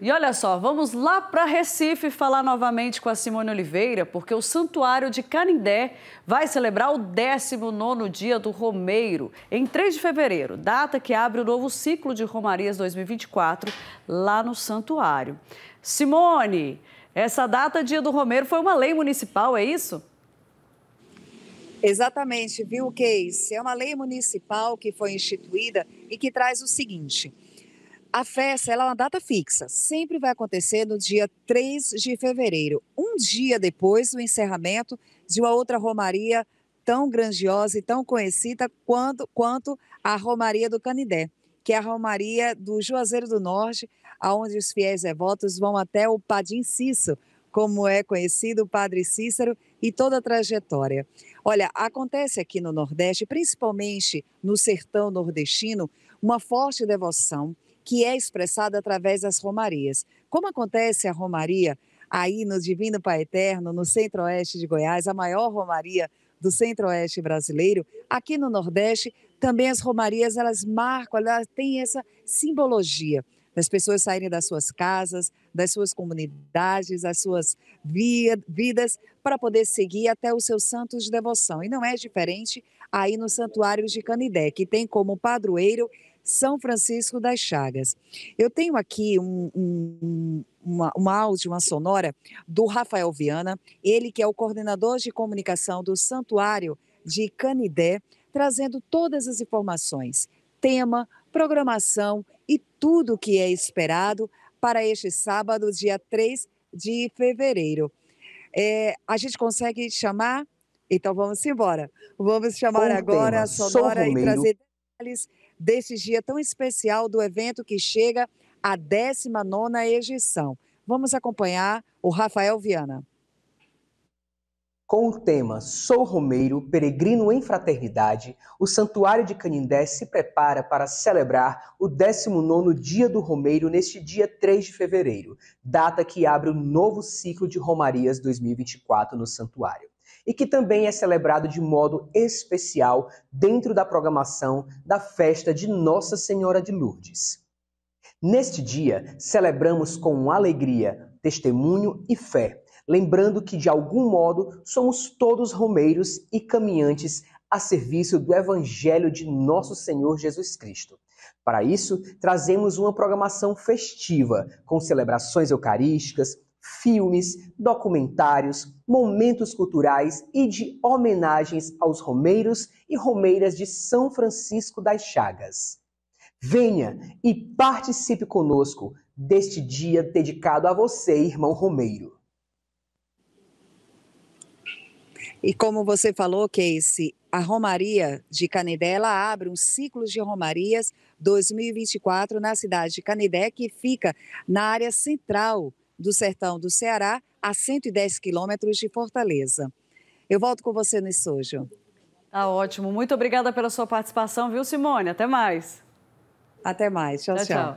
E olha só, vamos lá para Recife falar novamente com a Simone Oliveira, porque o Santuário de Canindé vai celebrar o 19 Dia do Romeiro, em 3 de fevereiro, data que abre o novo ciclo de romarias 2024 lá no santuário. Simone, essa data Dia do Romeiro foi uma lei municipal, é isso? Exatamente, viu, Case? É uma lei municipal que foi instituída e que traz o seguinte... A festa é uma data fixa, sempre vai acontecer no dia 3 de fevereiro, um dia depois do encerramento de uma outra romaria tão grandiosa e tão conhecida quanto, quanto a Romaria do Canidé, que é a Romaria do Juazeiro do Norte, aonde os fiéis devotos vão até o Padim Cícero, como é conhecido o Padre Cícero, e toda a trajetória. Olha, acontece aqui no Nordeste, principalmente no sertão nordestino, uma forte devoção que é expressada através das romarias. Como acontece a romaria aí no Divino Pai Eterno, no centro-oeste de Goiás, a maior romaria do centro-oeste brasileiro, aqui no Nordeste, também as romarias elas marcam, elas têm essa simbologia das pessoas saírem das suas casas, das suas comunidades, das suas via, vidas, para poder seguir até os seus santos de devoção. E não é diferente aí no Santuário de Canidé, que tem como padroeiro são Francisco das Chagas. Eu tenho aqui um, um, uma, uma áudio, uma sonora do Rafael Viana, ele que é o coordenador de comunicação do Santuário de Canidé, trazendo todas as informações, tema, programação e tudo o que é esperado para este sábado, dia 3 de fevereiro. É, a gente consegue chamar? Então vamos embora. Vamos chamar Com agora tema, a Sonora e trazer detalhes deste dia tão especial do evento que chega à 19ª edição. Vamos acompanhar o Rafael Viana. Com o tema Sou Romeiro, Peregrino em Fraternidade, o Santuário de Canindé se prepara para celebrar o 19 Dia do Romeiro neste dia 3 de fevereiro, data que abre o novo ciclo de Romarias 2024 no santuário e que também é celebrado de modo especial dentro da programação da festa de Nossa Senhora de Lourdes. Neste dia, celebramos com alegria, testemunho e fé, lembrando que de algum modo somos todos romeiros e caminhantes a serviço do Evangelho de nosso Senhor Jesus Cristo. Para isso, trazemos uma programação festiva, com celebrações eucarísticas, filmes, documentários, momentos culturais e de homenagens aos romeiros e romeiras de São Francisco das Chagas. Venha e participe conosco deste dia dedicado a você, irmão Romeiro. E como você falou, Casey, a Romaria de Canidela abre um ciclo de Romarias 2024 na cidade de Canidé, que fica na área central do sertão do Ceará, a 110 quilômetros de Fortaleza. Eu volto com você no Sojo. Tá ótimo. Muito obrigada pela sua participação, viu, Simone? Até mais. Até mais. Tchau, tchau. tchau. tchau.